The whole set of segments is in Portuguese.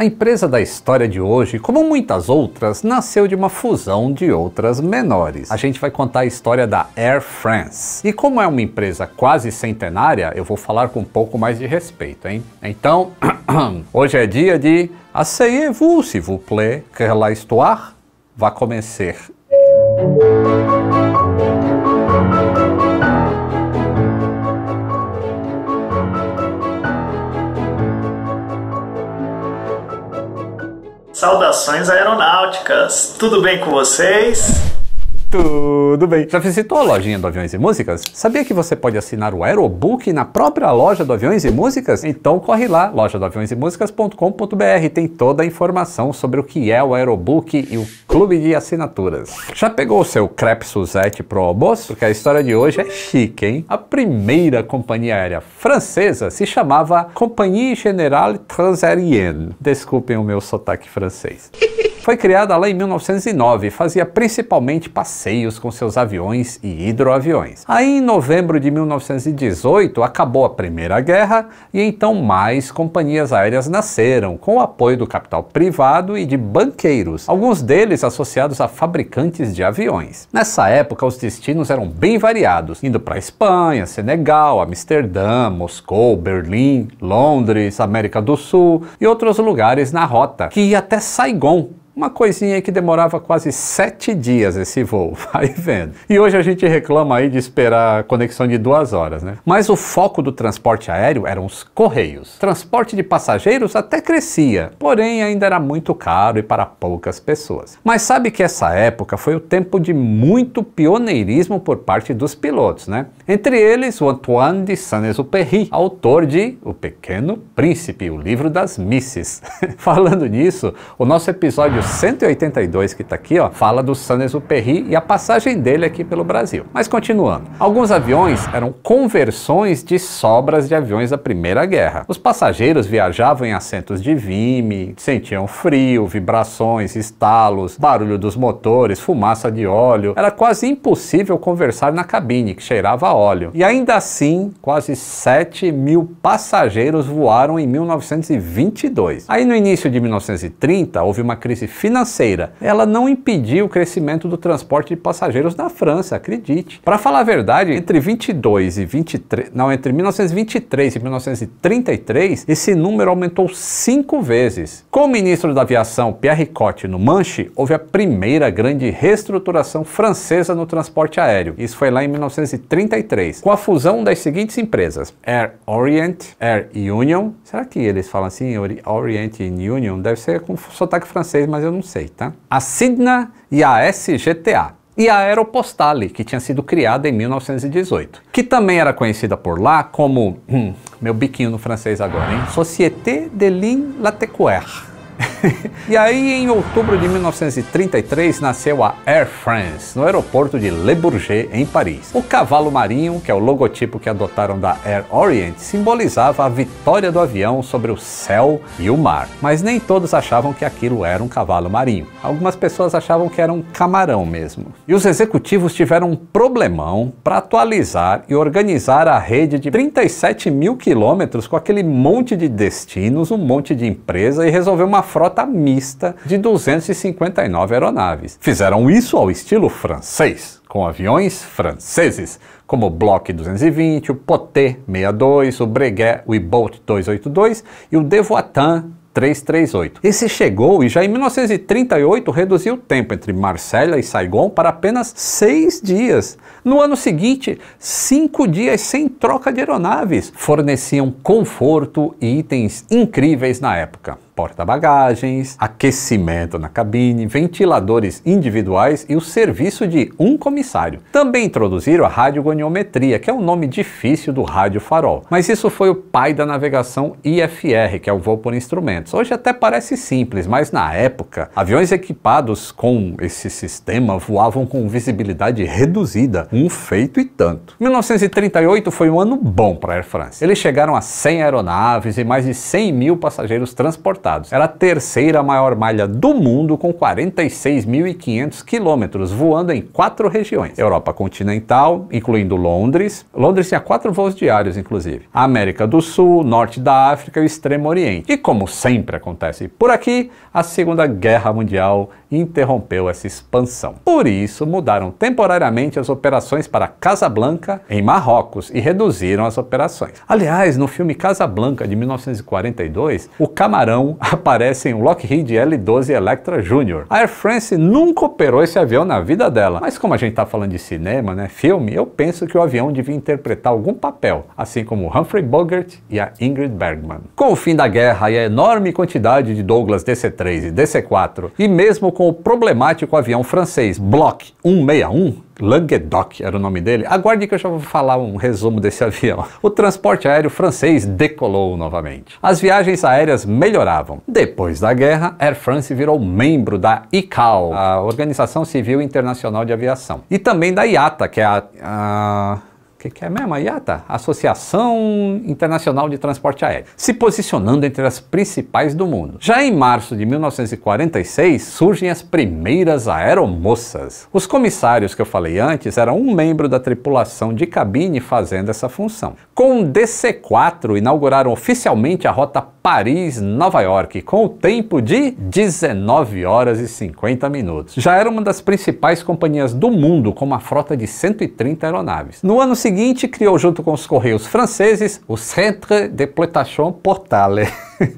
A empresa da história de hoje, como muitas outras, nasceu de uma fusão de outras menores. A gente vai contar a história da Air France. E como é uma empresa quase centenária, eu vou falar com um pouco mais de respeito, hein? Então, hoje é dia de Asseyez-vous, s'il vous plaît, que l'histoire ah, va commencer. Saudações aeronáuticas! Tudo bem com vocês? Tudo bem. Já visitou a lojinha do Aviões e Músicas? Sabia que você pode assinar o Aerobook na própria loja do Aviões e Músicas? Então corre lá, loja do aviões e músicas.com.br, tem toda a informação sobre o que é o Aerobook e o clube de assinaturas. Já pegou o seu crepe Suzette pro almoço? Porque a história de hoje é chique, hein? A primeira companhia aérea francesa se chamava Compagnie Générale Transaérienne. Desculpem o meu sotaque francês. Foi criada lá em 1909 e fazia principalmente passeios com seus aviões e hidroaviões. Aí, em novembro de 1918, acabou a Primeira Guerra e então mais companhias aéreas nasceram, com o apoio do capital privado e de banqueiros, alguns deles associados a fabricantes de aviões. Nessa época, os destinos eram bem variados, indo para Espanha, Senegal, Amsterdã, Moscou, Berlim, Londres, América do Sul e outros lugares na rota, que ia até Saigon, uma coisinha que demorava quase sete dias esse voo, vai vendo. E hoje a gente reclama aí de esperar a conexão de duas horas, né? Mas o foco do transporte aéreo eram os correios. Transporte de passageiros até crescia, porém ainda era muito caro e para poucas pessoas. Mas sabe que essa época foi o tempo de muito pioneirismo por parte dos pilotos, né? Entre eles, o Antoine de Saint-Exupéry, autor de O Pequeno Príncipe, o livro das Misses. Falando nisso, o nosso episódio 182 que está aqui, ó, fala do Saint-Exupéry e a passagem dele aqui pelo Brasil. Mas continuando, alguns aviões eram conversões de sobras de aviões da Primeira Guerra. Os passageiros viajavam em assentos de vime, sentiam frio, vibrações, estalos, barulho dos motores, fumaça de óleo. Era quase impossível conversar na cabine, que cheirava a óleo. E ainda assim, quase 7 mil passageiros voaram em 1922. Aí no início de 1930, houve uma crise financeira. Ela não impediu o crescimento do transporte de passageiros na França, acredite. Para falar a verdade, entre 22 e 23, não, entre 1923 e 1933, esse número aumentou cinco vezes. Com o ministro da Aviação Pierre Cotte no Manche, houve a primeira grande reestruturação francesa no transporte aéreo. Isso foi lá em 1933, com a fusão das seguintes empresas: Air Orient, Air Union. Será que eles falam assim, Orient e Union? Deve ser com sotaque francês, mas mas eu não sei, tá? A Sidna e a SGTA e a Aeropostale, que tinha sido criada em 1918, que também era conhecida por lá como, hum, meu biquinho no francês agora, hein? Société de Ligne Latécoère. e aí, em outubro de 1933, nasceu a Air France, no aeroporto de Le Bourget, em Paris. O cavalo marinho, que é o logotipo que adotaram da Air Orient, simbolizava a vitória do avião sobre o céu e o mar. Mas nem todos achavam que aquilo era um cavalo marinho. Algumas pessoas achavam que era um camarão mesmo. E os executivos tiveram um problemão para atualizar e organizar a rede de 37 mil quilômetros com aquele monte de destinos, um monte de empresa e resolver uma frota frota mista de 259 aeronaves. Fizeram isso ao estilo francês, com aviões franceses, como o Block 220, o Poté 62, o Breguet, o Bolt 282 e o Devoitin 338. Esse chegou e já em 1938 reduziu o tempo entre Marselha e Saigon para apenas seis dias. No ano seguinte, cinco dias sem troca de aeronaves forneciam conforto e itens incríveis na época porta-bagagens, aquecimento na cabine, ventiladores individuais e o serviço de um comissário. Também introduziram a radiogoniometria, que é um nome difícil do rádio farol, mas isso foi o pai da navegação IFR, que é o voo por instrumentos. Hoje até parece simples, mas na época, aviões equipados com esse sistema voavam com visibilidade reduzida, um feito e tanto. 1938 foi um ano bom para a Air France. Eles chegaram a 100 aeronaves e mais de 100 mil passageiros transportados Estados. Era a terceira maior malha do mundo, com 46.500 quilômetros, voando em quatro regiões: Europa continental, incluindo Londres. Londres tinha quatro voos diários, inclusive. América do Sul, norte da África e o Extremo Oriente. E como sempre acontece por aqui, a Segunda Guerra Mundial interrompeu essa expansão. Por isso, mudaram temporariamente as operações para Casablanca, em Marrocos, e reduziram as operações. Aliás, no filme Casablanca de 1942, o camarão aparecem um Lockheed L-12 Electra Jr. A Air France nunca operou esse avião na vida dela, mas como a gente está falando de cinema, né, filme, eu penso que o avião devia interpretar algum papel, assim como Humphrey Bogart e a Ingrid Bergman. Com o fim da guerra e a enorme quantidade de Douglas DC-3 e DC-4, e mesmo com o problemático avião francês Block 161, Languedoc era o nome dele. Aguarde que eu já vou falar um resumo desse avião. O transporte aéreo francês decolou novamente. As viagens aéreas melhoravam. Depois da guerra, Air France virou membro da ICAO, a Organização Civil Internacional de Aviação, e também da IATA, que é a, a o que, que, é mesmo? A IATA, ah, tá. Associação Internacional de Transporte Aéreo, se posicionando entre as principais do mundo. Já em março de 1946, surgem as primeiras aeromoças. Os comissários que eu falei antes eram um membro da tripulação de cabine fazendo essa função. Com o DC-4, inauguraram oficialmente a rota Paris, Nova York, com o tempo de 19 horas e 50 minutos. Já era uma das principais companhias do mundo, com uma frota de 130 aeronaves. No ano seguinte, criou junto com os Correios franceses o Centre de Plétation Portale.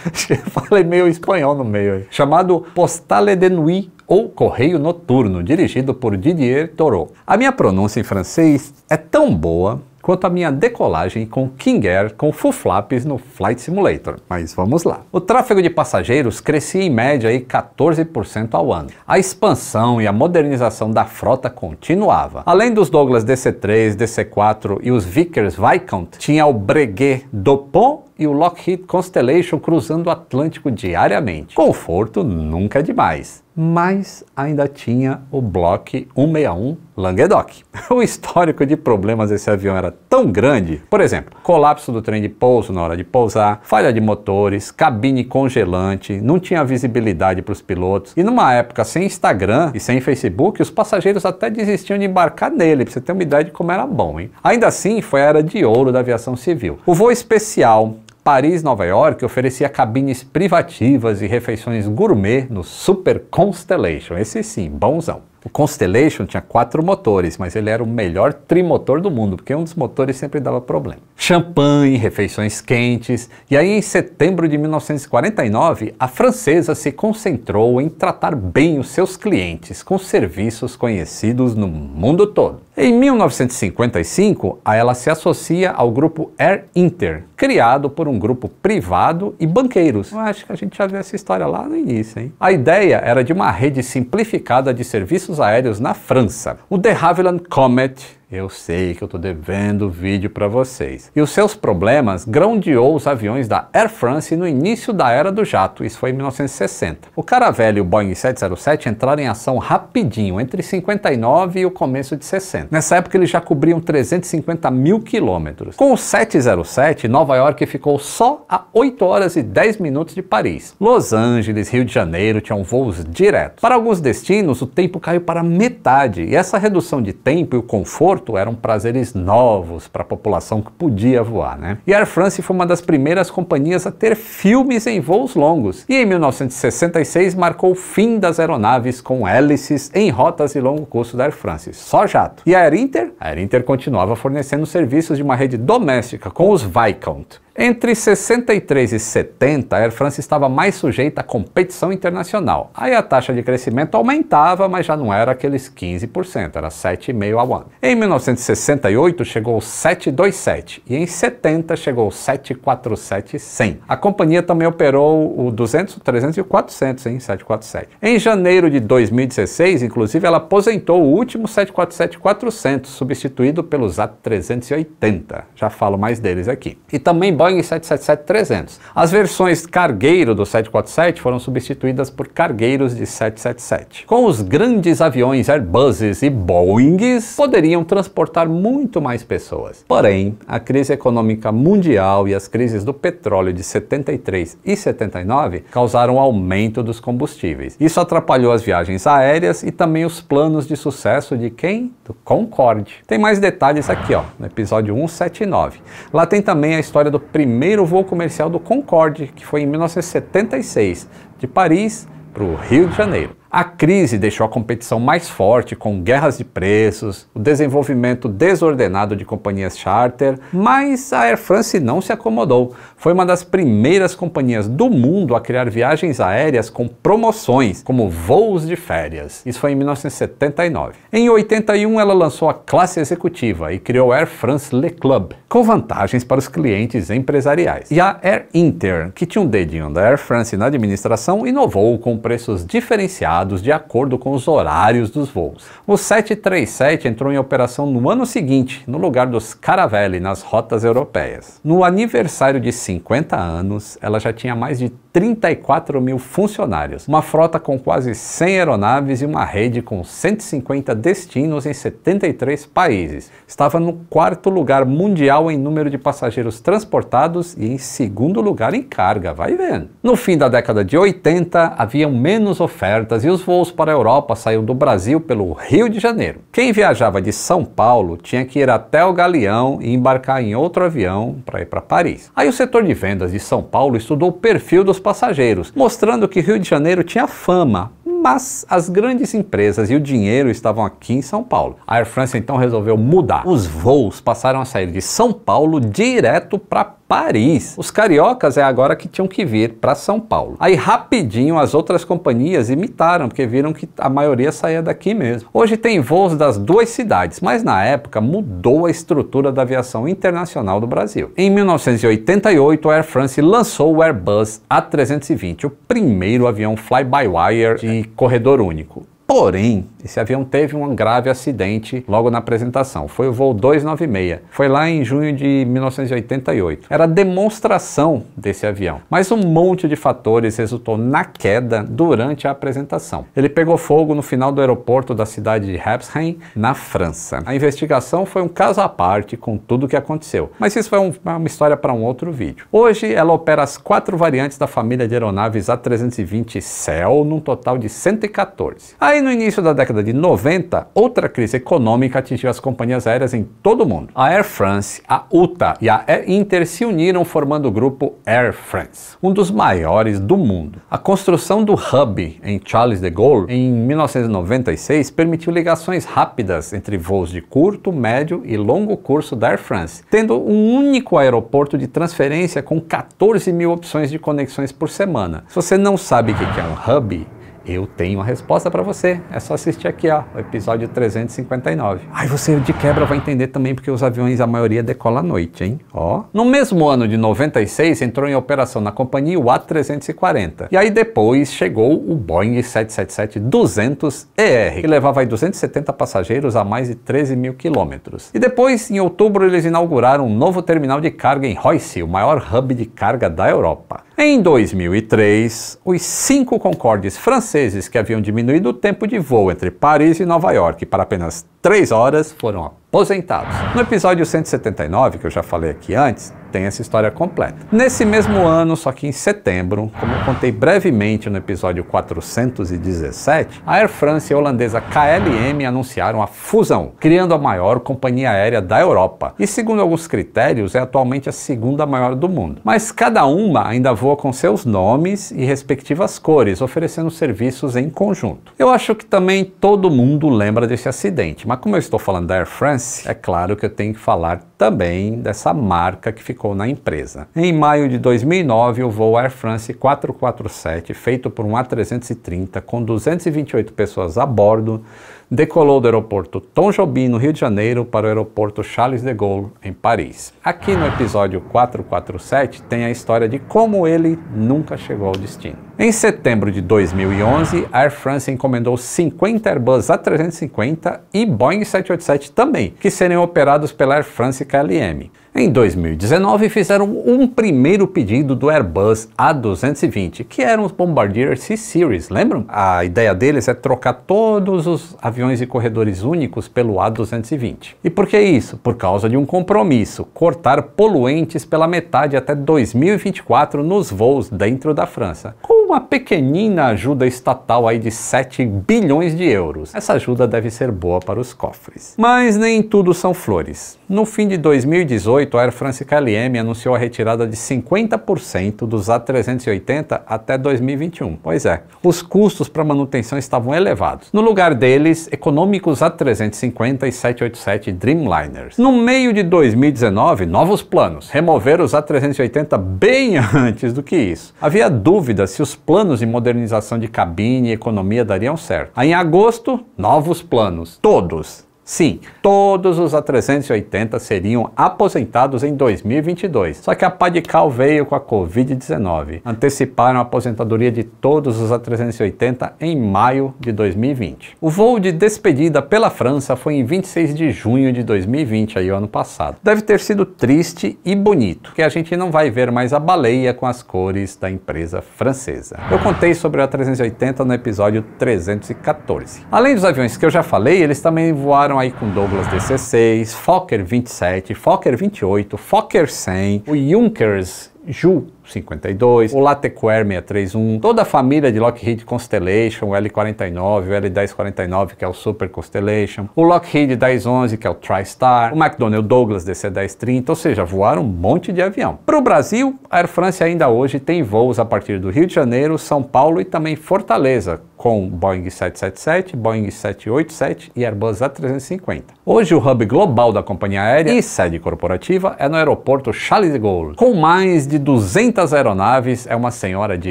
Falei meio espanhol no meio aí. Chamado Postale de Nuit ou Correio Noturno, dirigido por Didier Thoreau. A minha pronúncia em francês é tão boa quanto à minha decolagem com King Air com full flaps no Flight Simulator, mas vamos lá. O tráfego de passageiros crescia em média aí 14% ao ano. A expansão e a modernização da frota continuava. Além dos Douglas DC-3, DC-4 e os Vickers Viscount, tinha o Breguet Dupont e o Lockheed Constellation cruzando o Atlântico diariamente. Conforto nunca é demais mas ainda tinha o Block 161 Languedoc. O histórico de problemas desse avião era tão grande, por exemplo, colapso do trem de pouso na hora de pousar, falha de motores, cabine congelante, não tinha visibilidade para os pilotos, e numa época sem Instagram e sem Facebook, os passageiros até desistiam de embarcar nele, para você ter uma ideia de como era bom. Hein? Ainda assim, foi a era de ouro da aviação civil. O voo especial Paris, Nova York oferecia cabines privativas e refeições gourmet no Super Constellation. Esse sim, bonzão. O Constellation tinha quatro motores, mas ele era o melhor trimotor do mundo, porque um dos motores sempre dava problema. Champanhe, refeições quentes, e aí em setembro de 1949, a francesa se concentrou em tratar bem os seus clientes com serviços conhecidos no mundo todo. Em 1955, ela se associa ao grupo Air Inter, criado por um grupo privado e banqueiros. Eu acho que a gente já viu essa história lá no início, hein? A ideia era de uma rede simplificada de serviços aéreos na França. O de Havilland Comet eu sei que eu estou devendo vídeo para vocês. E os seus problemas grandeou os aviões da Air France no início da era do jato, isso foi em 1960. O cara velho e o Boeing 707 entraram em ação rapidinho, entre 59 e o começo de 60. Nessa época eles já cobriam 350 mil quilômetros. Com o 707, Nova York ficou só a 8 horas e 10 minutos de Paris. Los Angeles, Rio de Janeiro tinham voos diretos. Para alguns destinos, o tempo caiu para metade, e essa redução de tempo e o conforto aeroporto eram prazeres novos para a população que podia voar, né? E a Air France foi uma das primeiras companhias a ter filmes em voos longos. E em 1966 marcou o fim das aeronaves com hélices em rotas de longo curso da Air France, só jato. E a Air Inter? A Air Inter continuava fornecendo serviços de uma rede doméstica com os Viscount, entre 63 e 70, a Air France estava mais sujeita à competição internacional. Aí a taxa de crescimento aumentava, mas já não era aqueles 15%, era 7,5 ao ano. Em 1968 chegou 727 e em 70 chegou 747 100. A companhia também operou o 200, o 300 e o 400 em 747. Em janeiro de 2016, inclusive, ela aposentou o último 747 400, substituído pelos a 380. Já falo mais deles aqui. E também Boeing 777-300. As versões cargueiro do 747 foram substituídas por cargueiros de 777. Com os grandes aviões Airbuses e Boeings, poderiam transportar muito mais pessoas. Porém, a crise econômica mundial e as crises do petróleo de 73 e 79 causaram aumento dos combustíveis. Isso atrapalhou as viagens aéreas e também os planos de sucesso de quem do Concorde. Tem mais detalhes aqui, ó, no episódio 179. Lá tem também a história do primeiro voo comercial do Concorde, que foi em 1976, de Paris para o Rio de Janeiro. A crise deixou a competição mais forte, com guerras de preços, o desenvolvimento desordenado de companhias charter, mas a Air France não se acomodou. Foi uma das primeiras companhias do mundo a criar viagens aéreas com promoções, como voos de férias. Isso foi em 1979. Em 81, ela lançou a classe executiva e criou a Air France Le Club, com vantagens para os clientes empresariais. E a Air Inter, que tinha um dedinho da Air France na administração, inovou com preços diferenciados de acordo com os horários dos voos. O 737 entrou em operação no ano seguinte, no lugar dos Caravelle, nas rotas europeias. No aniversário de 50 anos, ela já tinha mais de 34 mil funcionários, uma frota com quase 100 aeronaves e uma rede com 150 destinos em 73 países. Estava no quarto lugar mundial em número de passageiros transportados e em segundo lugar em carga, vai vendo. No fim da década de 80, haviam menos ofertas e os voos para a Europa saíam do Brasil pelo Rio de Janeiro. Quem viajava de São Paulo tinha que ir até o Galeão e embarcar em outro avião para ir para Paris. Aí o setor de vendas de São Paulo estudou o perfil dos passageiros, mostrando que Rio de Janeiro tinha fama, mas as grandes empresas e o dinheiro estavam aqui em São Paulo. A Air France então resolveu mudar. Os voos passaram a sair de São Paulo direto para Paris. Os cariocas é agora que tinham que vir para São Paulo. Aí rapidinho as outras companhias imitaram, porque viram que a maioria saía daqui mesmo. Hoje tem voos das duas cidades, mas na época mudou a estrutura da aviação internacional do Brasil. Em 1988, a Air France lançou o Airbus A320, o primeiro avião fly-by-wire de corredor único. Porém, esse avião teve um grave acidente logo na apresentação. Foi o voo 296. Foi lá em junho de 1988. Era demonstração desse avião. Mas um monte de fatores resultou na queda durante a apresentação. Ele pegou fogo no final do aeroporto da cidade de Rebsheim, na França. A investigação foi um caso à parte com tudo o que aconteceu. Mas isso foi um, é uma história para um outro vídeo. Hoje ela opera as quatro variantes da família de aeronaves A320 Cell, num total de 114. Aí no início da década década de 90, outra crise econômica atingiu as companhias aéreas em todo o mundo. A Air France, a UTA e a Air Inter se uniram formando o grupo Air France, um dos maiores do mundo. A construção do hub em Charles de Gaulle em 1996 permitiu ligações rápidas entre voos de curto, médio e longo curso da Air France, tendo um único aeroporto de transferência com 14 mil opções de conexões por semana. Se você não sabe o que é um hub, eu tenho a resposta para você. É só assistir aqui, ó, o episódio 359. Aí você de quebra vai entender também porque os aviões, a maioria decola à noite, hein? Ó. No mesmo ano de 96, entrou em operação na companhia o A340. E aí depois chegou o Boeing 777-200ER, que levava aí 270 passageiros a mais de 13 mil quilômetros. E depois, em outubro, eles inauguraram um novo terminal de carga em Roissy, o maior hub de carga da Europa. Em 2003, os cinco Concordes franceses franceses que haviam diminuído o tempo de voo entre Paris e Nova York para apenas 3 horas foram aposentados. No episódio 179, que eu já falei aqui antes, tem essa história completa. Nesse mesmo ano, só que em setembro, como eu contei brevemente no episódio 417, a Air France e a holandesa KLM anunciaram a fusão, criando a maior companhia aérea da Europa. E segundo alguns critérios, é atualmente a segunda maior do mundo. Mas cada uma ainda voa com seus nomes e respectivas cores, oferecendo serviços em conjunto. Eu acho que também todo mundo lembra desse acidente, mas como eu estou falando da Air France, é claro que eu tenho que falar também dessa marca que ficou ficou na empresa. Em maio de 2009, o voo Air France 447, feito por um A330 com 228 pessoas a bordo, decolou do aeroporto Tom Jobim, no Rio de Janeiro, para o aeroporto Charles de Gaulle, em Paris. Aqui no episódio 447 tem a história de como ele nunca chegou ao destino. Em setembro de 2011, a Air France encomendou 50 Airbus A350 e Boeing 787 também, que seriam operados pela Air France KLM. Em 2019, fizeram um primeiro pedido do Airbus A220, que eram os Bombardier C-Series, lembram? A ideia deles é trocar todos os aviões aviões e corredores únicos pelo A220. E por que isso? Por causa de um compromisso: cortar poluentes pela metade até 2024 nos voos dentro da França. Com uma pequenina ajuda estatal aí de 7 bilhões de euros. Essa ajuda deve ser boa para os cofres. Mas nem tudo são flores. No fim de 2018, a Air France KLM anunciou a retirada de 50% dos A380 até 2021. Pois é, os custos para manutenção estavam elevados. No lugar deles, econômicos A350 e 787 Dreamliners. No meio de 2019, novos planos removeram os A380 bem antes do que isso. Havia dúvida se os planos de modernização de cabine e economia dariam certo. Aí, em agosto, novos planos, todos Sim, todos os A380 seriam aposentados em 2022. Só que a pá de cal veio com a Covid-19. Anteciparam a aposentadoria de todos os A380 em maio de 2020. O voo de despedida pela França foi em 26 de junho de 2020, aí o ano passado. Deve ter sido triste e bonito, que a gente não vai ver mais a baleia com as cores da empresa francesa. Eu contei sobre o A380 no episódio 314. Além dos aviões que eu já falei, eles também voaram aí com Douglas DC6, Fokker 27, Fokker 28, Fokker 100, o Junkers Ju 52, o Latequair 631, toda a família de Lockheed Constellation, o L49, o L1049, que é o Super Constellation, o Lockheed 1011, que é o TriStar, o McDonnell Douglas DC-1030, ou seja, voaram um monte de avião. Para o Brasil, a Air France ainda hoje tem voos a partir do Rio de Janeiro, São Paulo e também Fortaleza, com Boeing 777, Boeing 787 e Airbus A350. Hoje, o hub global da companhia aérea e sede corporativa é no aeroporto Charles de Gaulle, com mais de 200 500 aeronaves é uma senhora de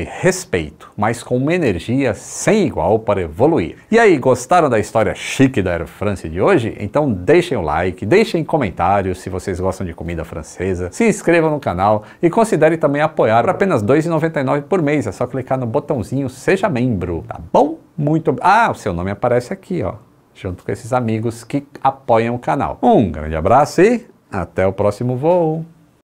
respeito, mas com uma energia sem igual para evoluir. E aí, gostaram da história chique da Air France de hoje? Então deixem o like, deixem comentários se vocês gostam de comida francesa, se inscrevam no canal e considerem também apoiar por apenas R$ 2,99 por mês. É só clicar no botãozinho Seja Membro, tá bom? Muito. Ah, o seu nome aparece aqui, ó, junto com esses amigos que apoiam o canal. Um grande abraço e até o próximo voo!